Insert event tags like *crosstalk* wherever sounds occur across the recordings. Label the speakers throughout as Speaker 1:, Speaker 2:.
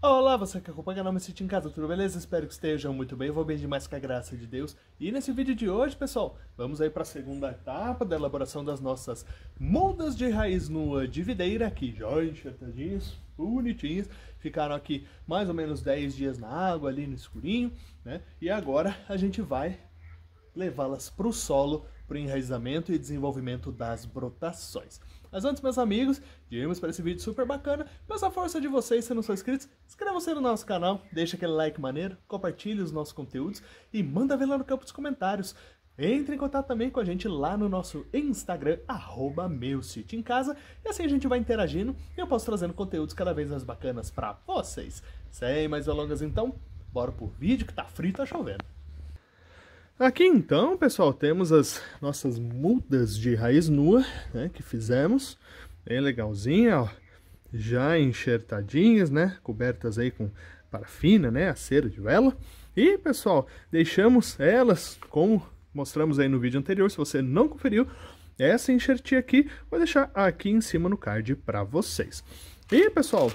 Speaker 1: Olá, você que acompanha o canal Me em Casa, tudo beleza? Espero que estejam muito bem, Eu vou bem demais com a graça de Deus. E nesse vídeo de hoje, pessoal, vamos aí para a segunda etapa da elaboração das nossas moldas de raiz nua de videira aqui, já enxertadinhas, bonitinhas. Ficaram aqui mais ou menos 10 dias na água, ali no escurinho, né? E agora a gente vai levá-las para o solo para o enraizamento e desenvolvimento das brotações. Mas antes, meus amigos, irmos para esse vídeo super bacana, peço a força de vocês, se não são inscritos, inscreva-se no nosso canal, deixa aquele like maneiro, compartilhe os nossos conteúdos e manda ver lá no campo dos comentários. Entre em contato também com a gente lá no nosso Instagram, arroba em casa, e assim a gente vai interagindo e eu posso trazendo conteúdos cada vez mais bacanas para vocês. Sem mais delongas então, bora pro vídeo que tá frio e tá chovendo. Aqui então, pessoal, temos as nossas mudas de raiz nua, né, que fizemos, bem legalzinha, ó, já enxertadinhas, né, cobertas aí com parafina, né, a cera de vela. E, pessoal, deixamos elas, como mostramos aí no vídeo anterior, se você não conferiu, essa enxertinha aqui, vou deixar aqui em cima no card para vocês. E, pessoal,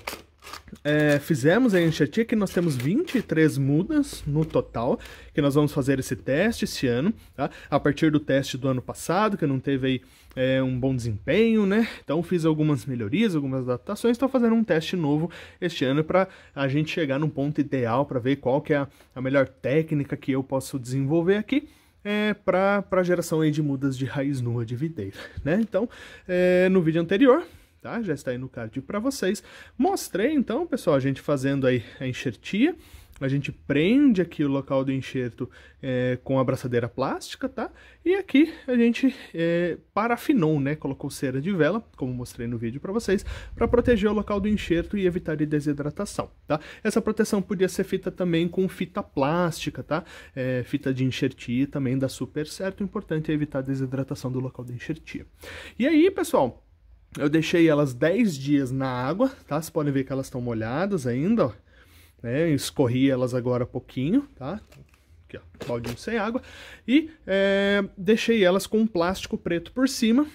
Speaker 1: é, fizemos a enxertia que nós temos 23 mudas no total, que nós vamos fazer esse teste esse ano, tá? A partir do teste do ano passado, que não teve aí é, um bom desempenho, né? Então fiz algumas melhorias, algumas adaptações, estou fazendo um teste novo este ano para a gente chegar num ponto ideal para ver qual que é a, a melhor técnica que eu posso desenvolver aqui é, para a geração aí de mudas de raiz nua de videira, né? Então, é, no vídeo anterior, tá? Já está aí no card para vocês. Mostrei então, pessoal, a gente fazendo aí a enxertia. A gente prende aqui o local do enxerto é, com a braçadeira plástica, tá? E aqui a gente é, parafinou, né? Colocou cera de vela, como mostrei no vídeo para vocês, para proteger o local do enxerto e evitar de desidratação, tá? Essa proteção podia ser feita também com fita plástica, tá? É, fita de enxertia também dá super certo. O importante é evitar a desidratação do local do enxertia. E aí, pessoal... Eu deixei elas 10 dias na água, tá? Vocês podem ver que elas estão molhadas ainda, ó. É, escorri elas agora pouquinho, tá? Aqui, ó, baldinho sem água. E é, deixei elas com um plástico preto por cima,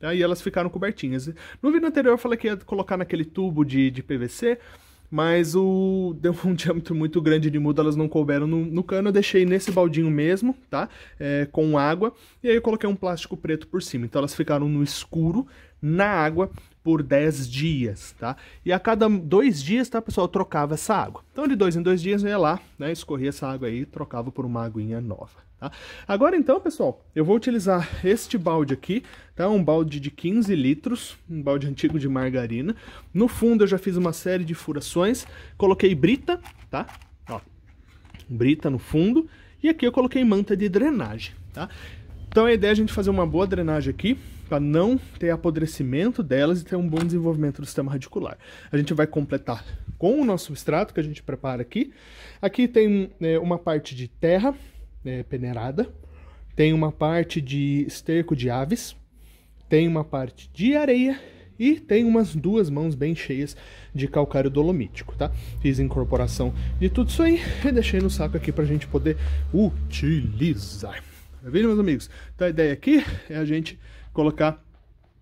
Speaker 1: tá? E elas ficaram cobertinhas. No vídeo anterior eu falei que ia colocar naquele tubo de, de PVC, mas o *laughs* deu um diâmetro muito grande de muda, elas não couberam no, no cano. Eu deixei nesse baldinho mesmo, tá? É, com água. E aí eu coloquei um plástico preto por cima. Então elas ficaram no escuro, na água, por 10 dias, tá? E a cada dois dias, tá, pessoal, eu trocava essa água. Então de dois em dois dias eu ia lá, né? Escorria essa água aí e trocava por uma aguinha nova. Tá? Agora então, pessoal, eu vou utilizar este balde aqui, tá? um balde de 15 litros, um balde antigo de margarina. No fundo eu já fiz uma série de furações, coloquei brita, tá? Ó, brita no fundo, e aqui eu coloquei manta de drenagem. Tá? Então a ideia é a gente fazer uma boa drenagem aqui, para não ter apodrecimento delas e ter um bom desenvolvimento do sistema radicular. A gente vai completar com o nosso substrato que a gente prepara aqui. Aqui tem é, uma parte de terra, é, peneirada, tem uma parte de esterco de aves, tem uma parte de areia e tem umas duas mãos bem cheias de calcário dolomítico, tá? Fiz incorporação de tudo isso aí e deixei no saco aqui pra gente poder utilizar. Maravilha, tá meus amigos? Então a ideia aqui é a gente colocar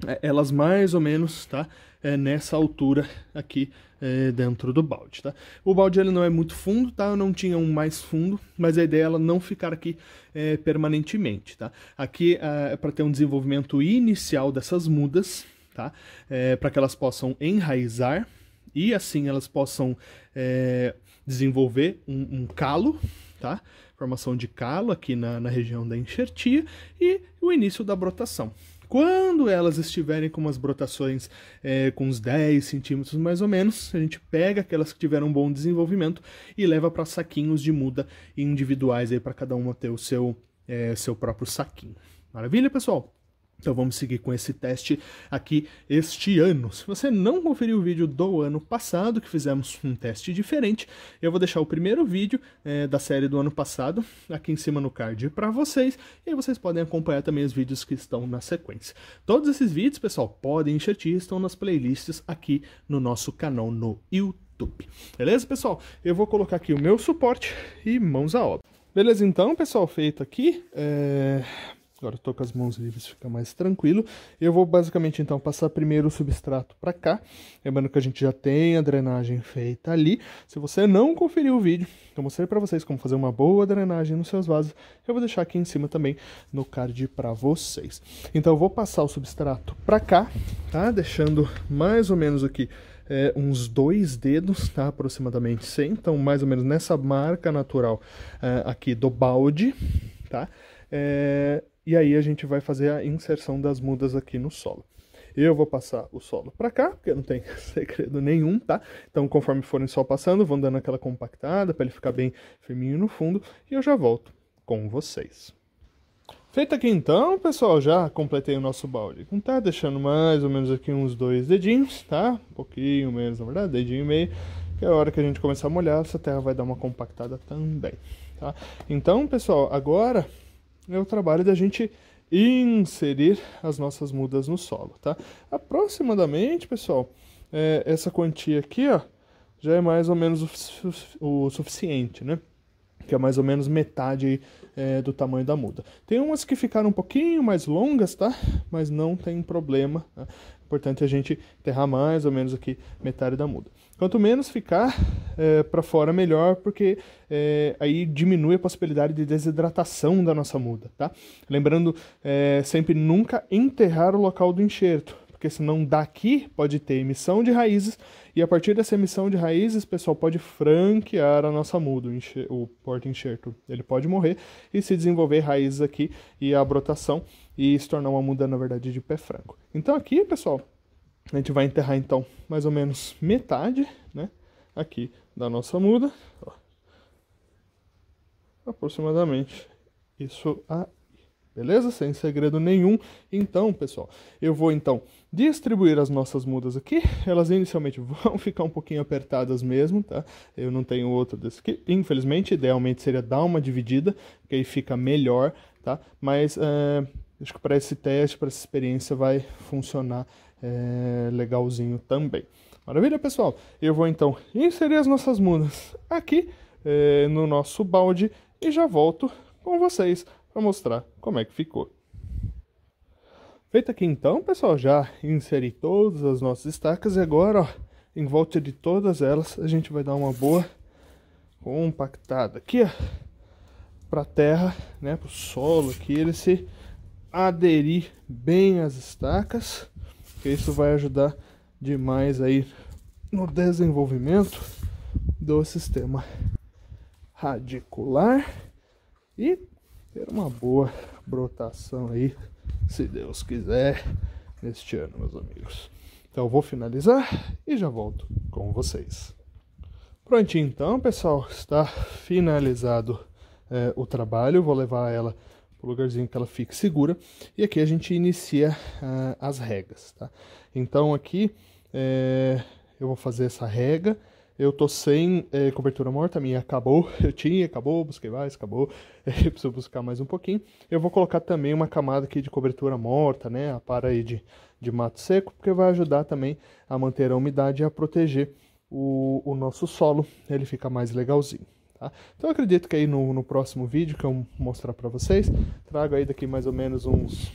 Speaker 1: é, elas mais ou menos, tá? é, nessa altura aqui é, dentro do balde, tá? O balde ele não é muito fundo, tá? Eu não tinha um mais fundo, mas a ideia é ela não ficar aqui é, permanentemente, tá? Aqui é, é para ter um desenvolvimento inicial dessas mudas, tá? É, para que elas possam enraizar e assim elas possam é, desenvolver um, um calo, tá? Formação de calo aqui na, na região da enxertia e o início da brotação. Quando elas estiverem com umas brotações é, com uns 10 centímetros mais ou menos, a gente pega aquelas que tiveram um bom desenvolvimento e leva para saquinhos de muda individuais aí para cada uma ter o seu, é, seu próprio saquinho. Maravilha, pessoal? Então vamos seguir com esse teste aqui este ano. Se você não conferiu o vídeo do ano passado, que fizemos um teste diferente, eu vou deixar o primeiro vídeo é, da série do ano passado aqui em cima no card para vocês, e aí vocês podem acompanhar também os vídeos que estão na sequência. Todos esses vídeos, pessoal, podem enxertir, estão nas playlists aqui no nosso canal no YouTube. Beleza, pessoal? Eu vou colocar aqui o meu suporte e mãos à obra. Beleza, então, pessoal, feito aqui. É... Agora estou com as mãos livres, fica mais tranquilo. Eu vou basicamente então passar primeiro o substrato para cá. Lembrando que a gente já tem a drenagem feita ali. Se você não conferiu o vídeo, eu mostrei para vocês como fazer uma boa drenagem nos seus vasos. Eu vou deixar aqui em cima também no card para vocês. Então eu vou passar o substrato para cá, tá? Deixando mais ou menos aqui é, uns dois dedos, tá? Aproximadamente 100. Então mais ou menos nessa marca natural é, aqui do balde, tá? É, e aí a gente vai fazer a inserção das mudas aqui no solo. Eu vou passar o solo para cá, porque não tem *laughs* segredo nenhum, tá? Então, conforme forem só passando, vão dando aquela compactada para ele ficar bem firminho no fundo, e eu já volto com vocês. Feito aqui então, pessoal, já completei o nosso balde. Não tá deixando mais ou menos aqui uns dois dedinhos, tá? Um pouquinho menos, na verdade, dedinho e meio. Que é a hora que a gente começar a molhar, essa terra vai dar uma compactada também, tá? Então, pessoal, agora é o trabalho da gente inserir as nossas mudas no solo, tá? Aproximadamente, pessoal, é, essa quantia aqui, ó, já é mais ou menos o, o suficiente, né? Que é mais ou menos metade aí é, do tamanho da muda. Tem umas que ficaram um pouquinho mais longas, tá? Mas não tem problema. Né? Importante a gente enterrar mais ou menos aqui metade da muda. Quanto menos ficar é, para fora, melhor, porque é, aí diminui a possibilidade de desidratação da nossa muda, tá? Lembrando é, sempre nunca enterrar o local do enxerto, porque senão daqui pode ter emissão de raízes, e a partir dessa emissão de raízes, pessoal, pode franquear a nossa muda, o porta-enxerto. Ele pode morrer e se desenvolver raízes aqui e a brotação, e se tornar uma muda, na verdade, de pé franco. Então aqui, pessoal, a gente vai enterrar, então, mais ou menos metade, né, aqui da nossa muda, ó, aproximadamente isso a Beleza? Sem segredo nenhum. Então, pessoal, eu vou então distribuir as nossas mudas aqui. Elas inicialmente *laughs* vão ficar um pouquinho apertadas mesmo, tá? Eu não tenho outra desse aqui. Infelizmente, idealmente seria dar uma dividida, que aí fica melhor, tá? Mas é, acho que para esse teste, para essa experiência, vai funcionar é, legalzinho também. Maravilha, pessoal? Eu vou então inserir as nossas mudas aqui é, no nosso balde e já volto com vocês para mostrar como é que ficou. Feito aqui então, pessoal, já inseri todas as nossas estacas e agora, ó, em volta de todas elas, a gente vai dar uma boa compactada aqui, ó, para terra, né, para o solo aqui, ele se aderir bem às estacas, que isso vai ajudar demais aí no desenvolvimento do sistema radicular e ter uma boa brotação aí, se Deus quiser, neste ano, meus amigos. Então vou finalizar e já volto com vocês. Prontinho, então, pessoal, está finalizado é, o trabalho. Vou levar ela para o lugarzinho que ela fique segura. E aqui a gente inicia ah, as regas, tá? Então aqui é, eu vou fazer essa rega eu tô sem é, cobertura morta, minha acabou, *laughs* eu tinha, acabou, busquei mais, acabou, é, *laughs* preciso buscar mais um pouquinho. Eu vou colocar também uma camada aqui de cobertura morta, né, a para aí de, de mato seco, porque vai ajudar também a manter a umidade e a proteger o, o nosso solo, ele fica mais legalzinho. Tá? Então acredito que aí no, no próximo vídeo que eu mostrar para vocês, trago aí daqui mais ou menos uns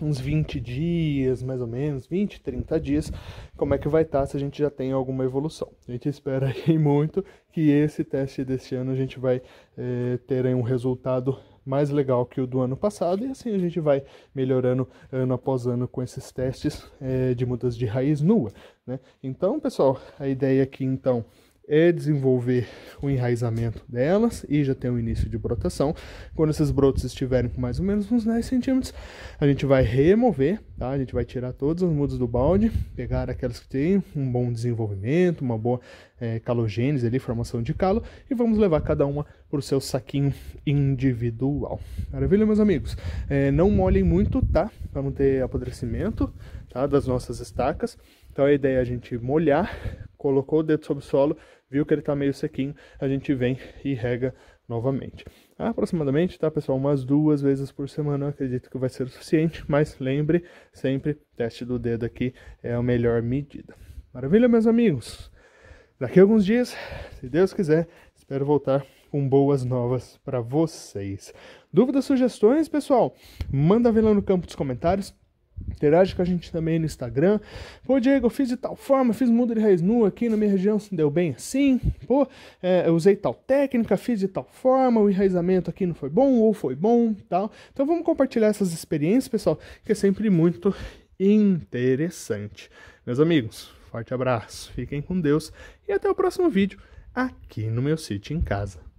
Speaker 1: uns 20 dias, mais ou menos, 20, 30 dias, como é que vai estar tá se a gente já tem alguma evolução. A gente espera *laughs* aí muito que esse teste deste ano a gente vai é, ter aí um resultado mais legal que o do ano passado, e assim a gente vai melhorando ano após ano com esses testes é, de mudas de raiz nua. Né? Então, pessoal, a ideia aqui então é desenvolver o enraizamento delas e já ter um início de brotação. Quando esses brotos estiverem com mais ou menos uns 10 centímetros, a gente vai remover, tá? A gente vai tirar todas as mudas do balde, pegar aquelas que têm um bom desenvolvimento, uma boa é, calogênese ali, formação de calo, e vamos levar cada uma para o seu saquinho individual. Maravilha, meus amigos? É, não molhem muito, tá? Para não ter apodrecimento tá? das nossas estacas. Então a ideia é a gente molhar, *laughs* colocou o dedo sobre o solo, viu que ele está meio sequinho, a gente vem e rega novamente. Aproximadamente, tá pessoal, umas duas vezes por semana, acredito que vai ser o suficiente, mas lembre sempre, teste do dedo aqui é a melhor medida. Maravilha, meus amigos? Daqui a alguns dias, se Deus quiser, espero voltar com boas novas para vocês. Dúvidas, sugestões, pessoal? Manda ver lá no campo dos comentários. Interage com a gente também no Instagram. Pô, Diego, eu fiz de tal forma, fiz muda de raiz nua aqui na minha região, se deu bem assim. Pô, é, eu usei tal técnica, fiz de tal forma, o enraizamento aqui não foi bom ou foi bom tal. Então vamos compartilhar essas experiências, pessoal, que é sempre muito interessante. Meus amigos, forte abraço, fiquem com Deus e até o próximo vídeo aqui no meu sítio em casa.